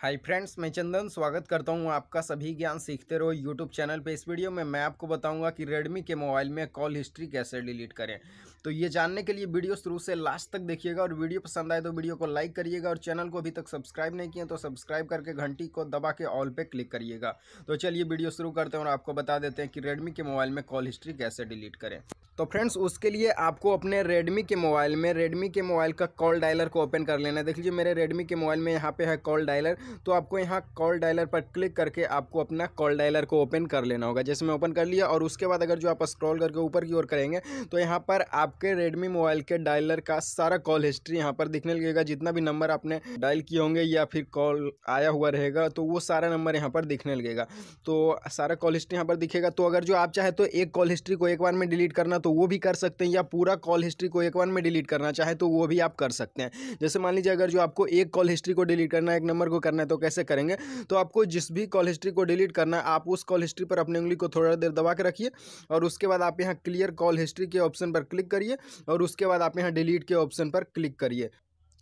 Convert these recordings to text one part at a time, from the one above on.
hi friends मैं चंदन स्वागत करता हूं आपका सभी ज्ञान सीखते रहो यूट्यूब चैनल पे इस वीडियो में मैं आपको बताऊंगा कि रेडमी के मोबाइल में कॉल हिस्ट्री कैसे डिलीट करें तो ये जानने के लिए वीडियो शुरू से लास्ट तक देखिएगा और वीडियो पसंद आए तो वीडियो को लाइक करिएगा और चैनल को अभी तक सब्सक्राइब नहीं किया तो सब्सक्राइब करके घंटी को दबा के ऑल पर क्लिक करिएगा तो चलिए वीडियो शुरू करते हैं और आपको बता देते हैं कि रेडमी के मोबाइल में कॉल हिस्ट्री कैसे डिलीट करें तो फ्रेंड्स उसके लिए आपको अपने रेडमी के मोबाइल में रेडमी के मोबाइल का कॉल डायलर को ओपन कर लेना है देख लीजिए मेरे रेडमी के मोबाइल में यहाँ पे है कॉल डायलर तो आपको यहाँ कॉल डायलर पर क्लिक करके आपको अपना कॉल डायलर को ओपन कर लेना होगा जैसे मैं ओपन कर लिया और उसके बाद अगर जो आप स्क्रॉल करके ऊपर की ओर करेंगे तो यहाँ पर आपके रेडमी मोबाइल के डायलर का सारा कॉल हिस्ट्री यहाँ पर दिखने लगेगा जितना भी नंबर आपने डायल किए होंगे या फिर कॉल आया हुआ रहेगा तो वो सारा नंबर यहाँ पर दिखने लगेगा तो सारा कॉल हिस्ट्री यहाँ पर दिखेगा तो अगर जो आप चाहे तो एक कॉल हिस्ट्री को एक बार में डिलीट करना तो तो वो भी कर सकते हैं या पूरा कॉल हिस्ट्री को एक वन में डिलीट करना चाहें तो वो भी आप कर सकते हैं जैसे मान लीजिए अगर जो आपको एक कॉल हिस्ट्री को डिलीट करना है एक नंबर को करना है तो कैसे करेंगे तो आपको जिस भी कॉल हिस्ट्री को डिलीट करना है आप उस कॉल हिस्ट्री पर अपनी उंगली को थोड़ा देर दबा के रखिए और उसके बाद आप यहाँ क्लियर कॉल हिस्ट्री के ऑप्शन पर क्लिक करिए और उसके बाद आप यहाँ डिलीट के ऑप्शन पर क्लिक करिए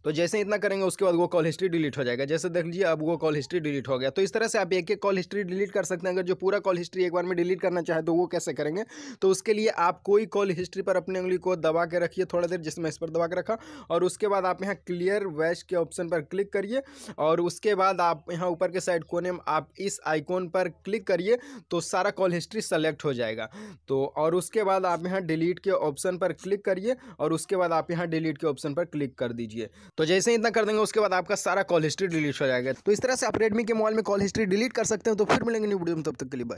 तो जैसे इतना करेंगे उसके बाद वो कॉल हिस्ट्री डिलीट हो जाएगा जैसे देख लीजिए अब वो कॉल हिस्ट्री डिलीट हो गया तो इस तरह से आप एक एक कॉल हिस्ट्री डिलीट कर सकते हैं अगर जो पूरा कॉल हिस्ट्री एक बार में डिलीट करना चाहे तो वो कैसे करेंगे तो उसके लिए आप कोई कॉल हिस्ट्री पर अपनी उंगली को दबा के रखिए थोड़ा देर जिसमें इस पर दबा के रखा और उसके बाद आप यहाँ क्लियर वैश के ऑप्शन पर क्लिक करिए और उसके बाद आप यहाँ ऊपर के साइड कोने में आप इस आइकॉन पर क्लिक करिए तो सारा कॉल हिस्ट्री सेलेक्ट हो जाएगा तो और उसके बाद आप यहाँ डिलीट के ऑप्शन पर क्लिक करिए और उसके बाद आप यहाँ डिलीट के ऑप्शन पर क्लिक कर दीजिए तो जैसे ही इतना कर देंगे उसके बाद आपका सारा कॉल हिस्ट्री डिलीट हो जाएगा तो इस तरह से आप रेडमी के मोबाइल में कॉल हिस्ट्री डिलीट कर सकते हैं तो फिर मिलेंगे न्यू वीडियो में तब तक के लिए बाय